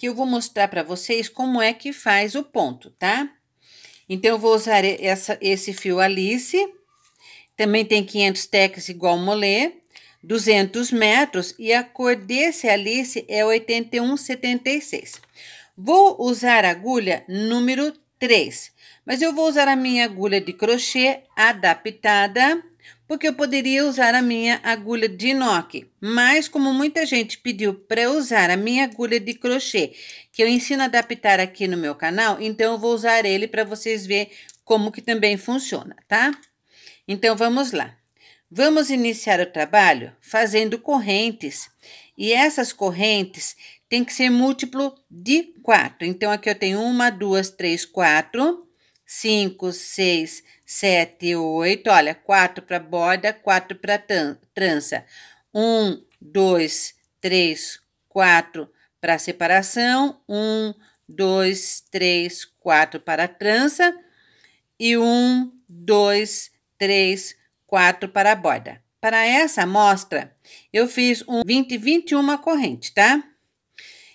aqui, eu vou mostrar para vocês como é que faz o ponto, tá? Então, eu vou usar essa, esse fio Alice. Também tem 500 tecs igual molê, 200 metros e a cor desse Alice é 81,76. Vou usar a agulha número 3, mas eu vou usar a minha agulha de crochê adaptada porque eu poderia usar a minha agulha de noque, mas como muita gente pediu para usar a minha agulha de crochê, que eu ensino a adaptar aqui no meu canal, então eu vou usar ele para vocês verem como que também funciona, tá? Então vamos lá. Vamos iniciar o trabalho fazendo correntes, e essas correntes tem que ser múltiplo de 4. Então aqui eu tenho uma, duas, três, quatro, cinco, seis, sete, oito, Olha, quatro para borda, quatro para trança. um, dois, três, quatro para separação. um, dois, três, quatro para trança. E um, dois, três, quatro para borda. Para essa amostra, eu fiz um 20, 21 corrente, tá?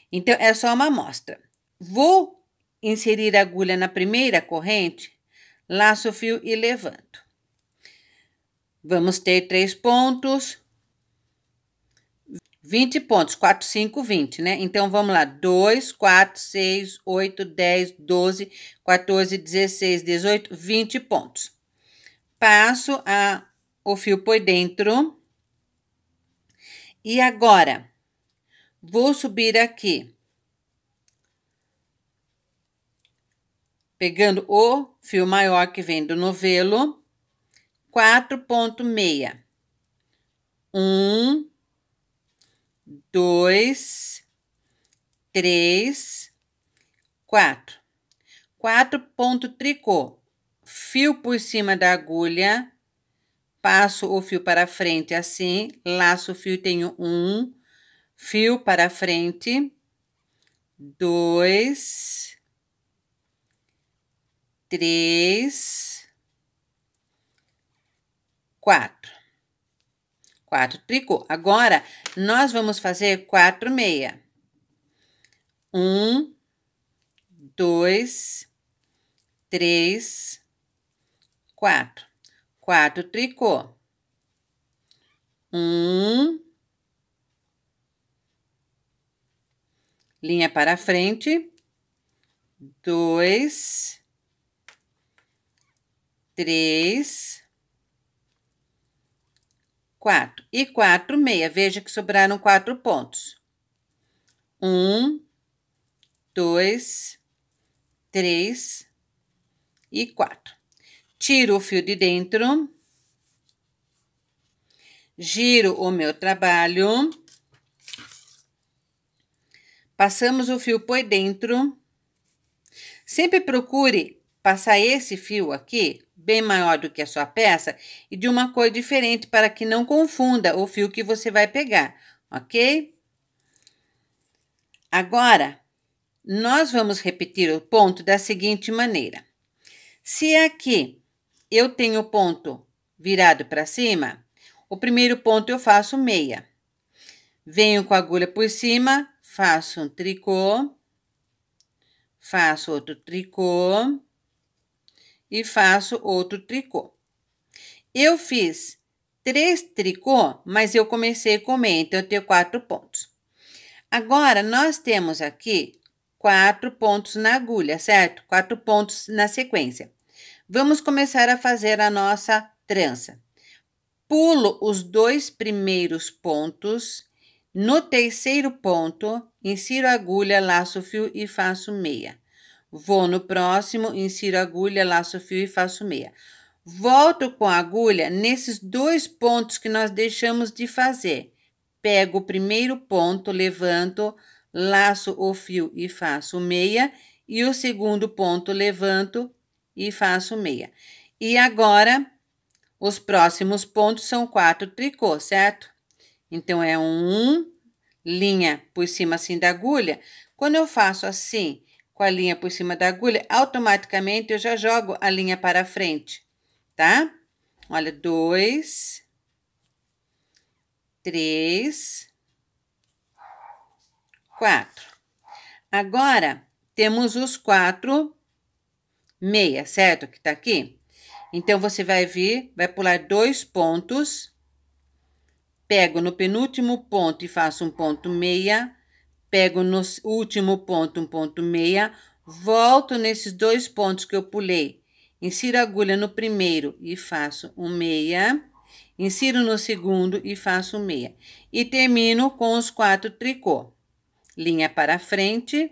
Então, é só uma amostra. Vou inserir a agulha na primeira corrente laço o fio e levanto. Vamos ter três pontos. 20 pontos, 4, 5, 20, né? Então, vamos lá. 2, 4, 6, 8, 10, 12, 14, 16, 18, 20 pontos. Passo a, o fio por dentro. E agora, vou subir aqui pegando o fio maior que vem do novelo, 4.6. 1, 2, 3, 4. 4 ponto tricô. Fio por cima da agulha, passo o fio para frente assim, laço o fio, e tenho um, fio para frente, dois, três, quatro. Quatro tricô. Agora, nós vamos fazer quatro meia. Um, dois, três, quatro. Quatro tricô. Um. Linha para frente. Dois três, quatro. E quatro, meia. Veja que sobraram quatro pontos. Um, dois, três e quatro. Tiro o fio de dentro. Giro o meu trabalho. Passamos o fio por dentro. Sempre procure Passar esse fio aqui, bem maior do que a sua peça, e de uma cor diferente para que não confunda o fio que você vai pegar, ok? Agora, nós vamos repetir o ponto da seguinte maneira. Se aqui eu tenho o ponto virado para cima, o primeiro ponto eu faço meia. Venho com a agulha por cima, faço um tricô, faço outro tricô, e faço outro tricô. Eu fiz três tricô, mas eu comecei com meia, então eu tenho quatro pontos. Agora, nós temos aqui quatro pontos na agulha, certo? Quatro pontos na sequência. Vamos começar a fazer a nossa trança. Pulo os dois primeiros pontos, no terceiro ponto, insiro a agulha, laço o fio e faço meia. Vou no próximo, insiro agulha, laço o fio e faço meia. Volto com a agulha nesses dois pontos que nós deixamos de fazer. Pego o primeiro ponto, levanto, laço o fio e faço meia. E o segundo ponto, levanto e faço meia. E agora, os próximos pontos são quatro tricô, certo? Então, é um, linha por cima assim da agulha. Quando eu faço assim, com a linha por cima da agulha, automaticamente eu já jogo a linha para frente, tá? Olha, dois, três, quatro. Agora, temos os quatro meia, certo? Que tá aqui. Então, você vai vir, vai pular dois pontos, pego no penúltimo ponto e faço um ponto meia, pego no último ponto um ponto meia, volto nesses dois pontos que eu pulei, insiro a agulha no primeiro e faço um meia, insiro no segundo e faço um meia. E termino com os quatro tricô. Linha para frente,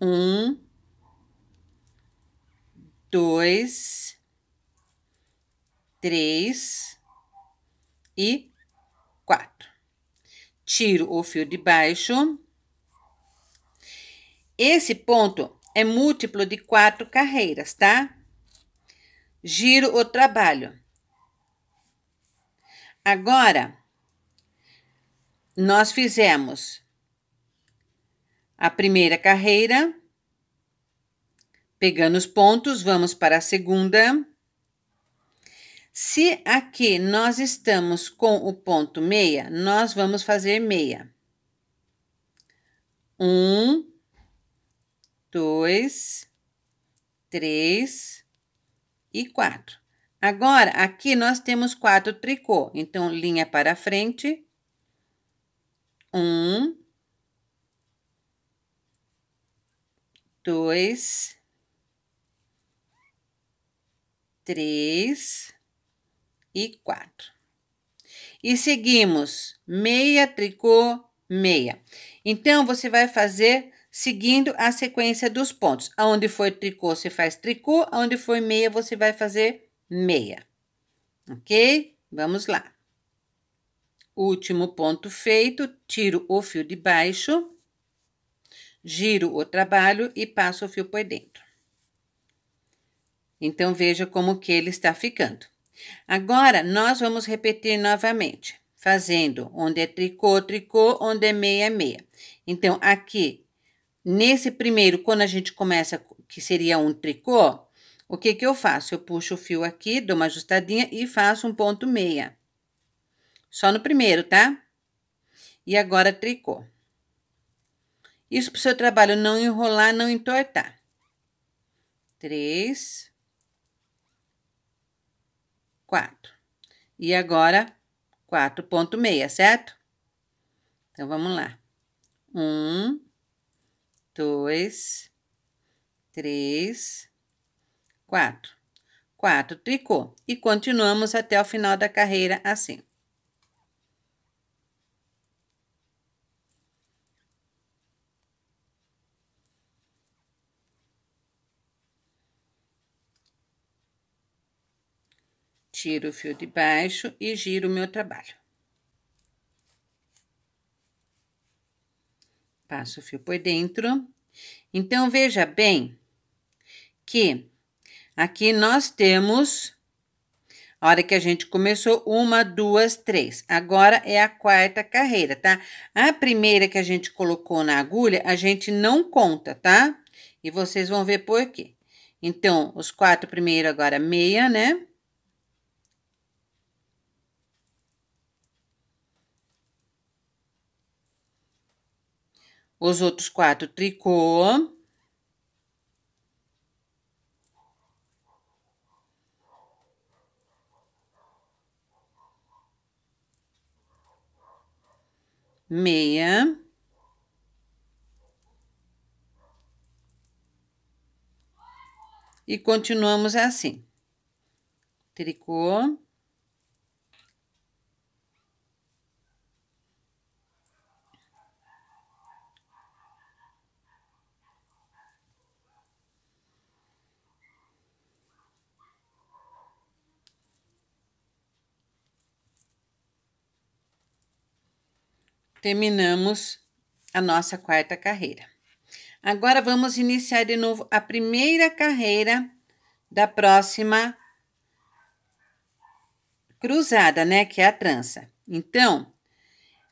um, dois, três e quatro. Tiro o fio de baixo esse ponto é múltiplo de quatro carreiras, tá? Giro o trabalho. Agora, nós fizemos a primeira carreira. Pegando os pontos, vamos para a segunda. Se aqui nós estamos com o ponto meia, nós vamos fazer meia. Um, dois, três e quatro. Agora, aqui nós temos quatro tricô. Então, linha para frente. Um. Dois. Três. E quatro. E seguimos meia, tricô, meia. Então, você vai fazer seguindo a sequência dos pontos. Onde foi tricô, você faz tricô, onde foi meia, você vai fazer meia. Ok? Vamos lá. Último ponto feito, tiro o fio de baixo, giro o trabalho e passo o fio por dentro. Então, veja como que ele está ficando. Agora, nós vamos repetir novamente, fazendo onde é tricô, tricô, onde é meia, meia. Então, aqui Nesse primeiro, quando a gente começa, que seria um tricô, o que que eu faço? Eu puxo o fio aqui, dou uma ajustadinha e faço um ponto meia. Só no primeiro, tá? E agora tricô. Isso pro seu trabalho não enrolar, não entortar. Três. Quatro. E agora, quatro ponto meia, certo? Então, vamos lá. Um dois, três, quatro. Quatro tricô. E continuamos até o final da carreira assim. Tiro o fio de baixo e giro o meu trabalho. Passo o fio por dentro. Então, veja bem que aqui nós temos, a hora que a gente começou, uma, duas, três. Agora é a quarta carreira, tá? A primeira que a gente colocou na agulha, a gente não conta, tá? E vocês vão ver por quê. Então, os quatro primeiro agora meia, né? Os outros quatro, tricô. Meia. E continuamos assim. Tricô. terminamos a nossa quarta carreira. Agora vamos iniciar de novo a primeira carreira da próxima cruzada, né? Que é a trança. Então,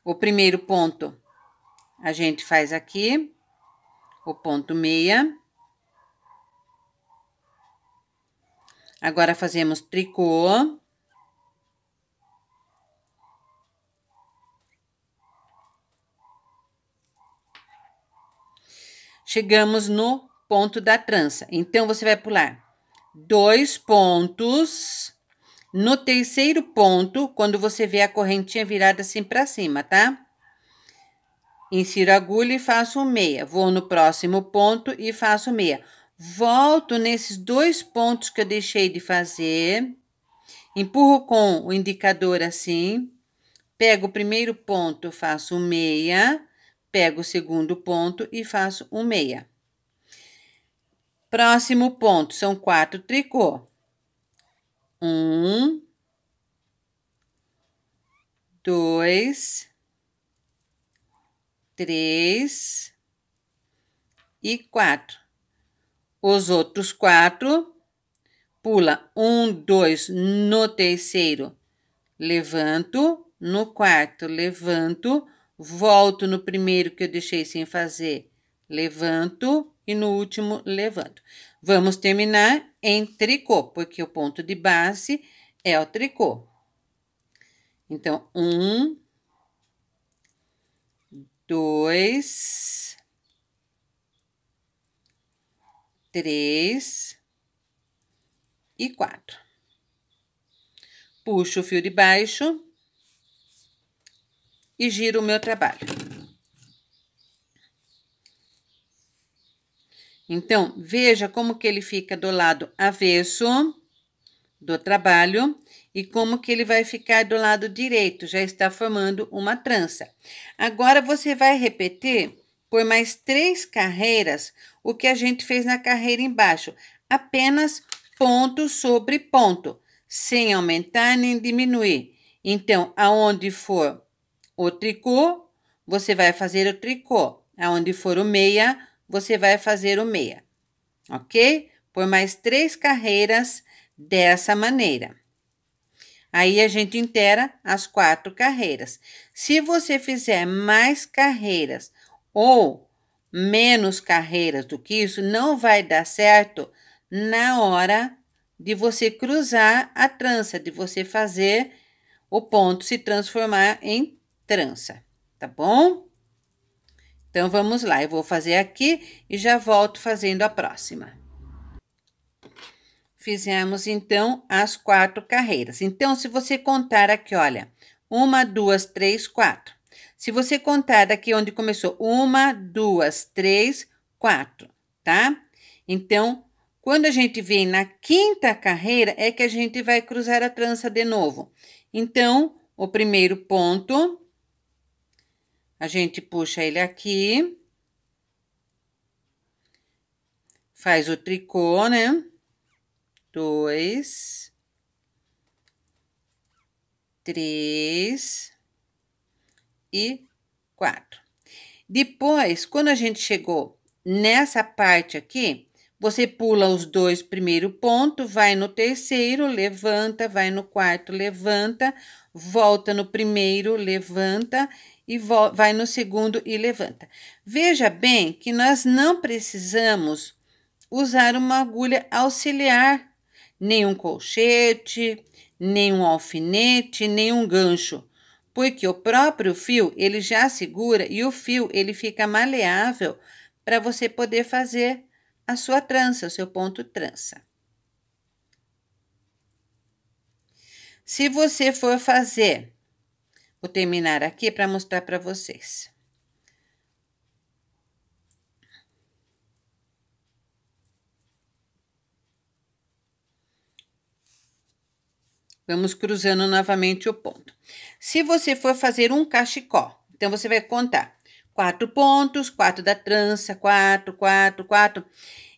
o primeiro ponto a gente faz aqui, o ponto meia. Agora fazemos tricô. Chegamos no ponto da trança. Então, você vai pular dois pontos. No terceiro ponto, quando você vê a correntinha virada assim para cima, tá? Insiro a agulha e faço meia. Vou no próximo ponto e faço meia. Volto nesses dois pontos que eu deixei de fazer. Empurro com o indicador assim. Pego o primeiro ponto, faço meia. Pego o segundo ponto e faço um meia. Próximo ponto, são quatro tricô. Um, dois, três e quatro. Os outros quatro, pula um, dois no terceiro, levanto, no quarto, levanto, volto no primeiro que eu deixei sem fazer, levanto e no último levanto. Vamos terminar em tricô, porque o ponto de base é o tricô. Então, um, dois, três e quatro. Puxo o fio de baixo e giro o meu trabalho. Então, veja como que ele fica do lado avesso do trabalho e como que ele vai ficar do lado direito, já está formando uma trança. Agora, você vai repetir por mais três carreiras o que a gente fez na carreira embaixo, apenas ponto sobre ponto, sem aumentar nem diminuir. Então, aonde for o tricô, você vai fazer o tricô. Aonde for o meia, você vai fazer o meia. Ok? Por mais três carreiras dessa maneira. Aí a gente intera as quatro carreiras. Se você fizer mais carreiras ou menos carreiras do que isso, não vai dar certo na hora de você cruzar a trança, de você fazer o ponto se transformar em trança, tá bom? Então vamos lá, eu vou fazer aqui e já volto fazendo a próxima. Fizemos então as quatro carreiras. Então, se você contar aqui, olha, uma, duas, três, quatro. Se você contar daqui onde começou, uma, duas, três, quatro, tá? Então, quando a gente vem na quinta carreira, é que a gente vai cruzar a trança de novo. Então, o primeiro ponto, a gente puxa ele aqui. Faz o tricô, né? Dois. Três. E quatro. Depois, quando a gente chegou nessa parte aqui, você pula os dois primeiro ponto, vai no terceiro, levanta, vai no quarto, levanta, volta no primeiro, levanta e vai no segundo e levanta. Veja bem que nós não precisamos usar uma agulha auxiliar, nenhum colchete, nenhum alfinete, nenhum gancho, porque o próprio fio ele já segura e o fio ele fica maleável para você poder fazer a sua trança, o seu ponto trança. Se você for fazer Vou terminar aqui para mostrar para vocês. Vamos cruzando novamente o ponto. Se você for fazer um cachecol, então você vai contar quatro pontos, quatro da trança, quatro, quatro, quatro.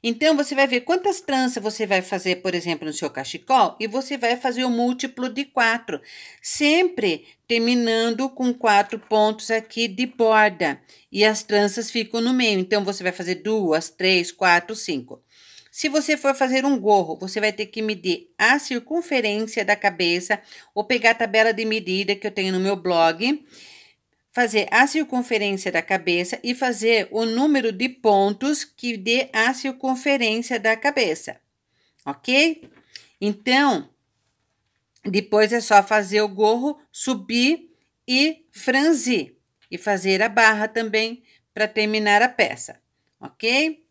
Então, você vai ver quantas tranças você vai fazer, por exemplo, no seu cachecol, e você vai fazer o múltiplo de quatro, sempre terminando com quatro pontos aqui de borda, e as tranças ficam no meio. Então, você vai fazer duas, três, quatro, cinco. Se você for fazer um gorro, você vai ter que medir a circunferência da cabeça ou pegar a tabela de medida que eu tenho no meu blog fazer a circunferência da cabeça e fazer o número de pontos que dê a circunferência da cabeça, ok? Então, depois é só fazer o gorro, subir e franzir. E fazer a barra também para terminar a peça, ok?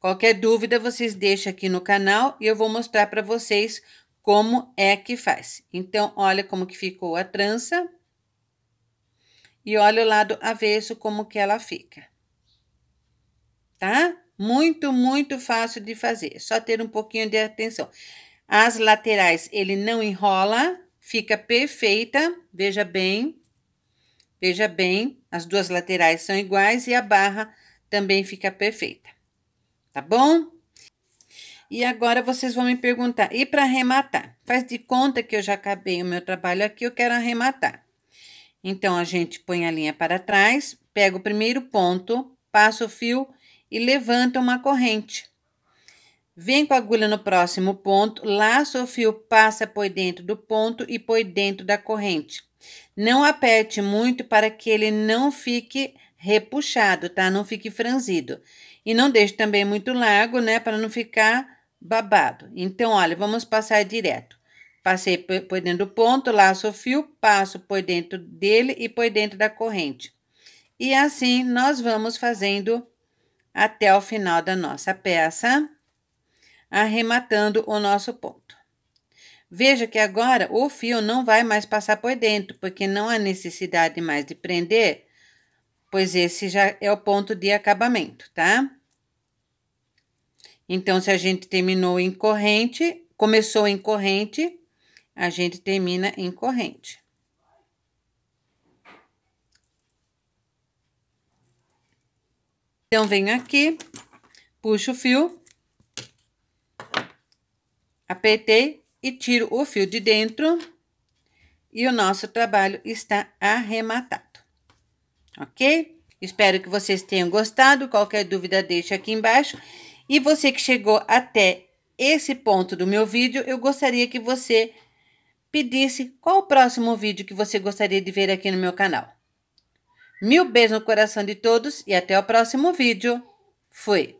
Qualquer dúvida, vocês deixam aqui no canal e eu vou mostrar para vocês como é que faz. Então, olha como que ficou a trança e olha o lado avesso como que ela fica. Tá? Muito, muito fácil de fazer, só ter um pouquinho de atenção. As laterais ele não enrola, fica perfeita, veja bem. Veja bem, as duas laterais são iguais e a barra também fica perfeita. Tá bom? E agora vocês vão me perguntar, e para arrematar? Faz de conta que eu já acabei o meu trabalho aqui, eu quero arrematar. Então, a gente põe a linha para trás, pega o primeiro ponto, passa o fio e levanta uma corrente. Vem com a agulha no próximo ponto, laça o fio, passa por dentro do ponto e por dentro da corrente. Não aperte muito para que ele não fique repuxado, tá? Não fique franzido. E não deixe também muito largo, né? Para não ficar babado. Então, olha, vamos passar direto. Passei por dentro do ponto, laço o fio, passo por dentro dele e por dentro da corrente. E assim nós vamos fazendo até o final da nossa peça, arrematando o nosso ponto. Veja que agora o fio não vai mais passar por dentro, porque não há necessidade mais de prender, pois esse já é o ponto de acabamento, tá? Então, se a gente terminou em corrente, começou em corrente, a gente termina em corrente. Então, venho aqui, puxo o fio, apertei e tiro o fio de dentro e o nosso trabalho está arrematado, ok? Espero que vocês tenham gostado, qualquer dúvida deixa aqui embaixo. E você que chegou até esse ponto do meu vídeo, eu gostaria que você pedisse qual o próximo vídeo que você gostaria de ver aqui no meu canal. Mil beijos no coração de todos e até o próximo vídeo. Fui!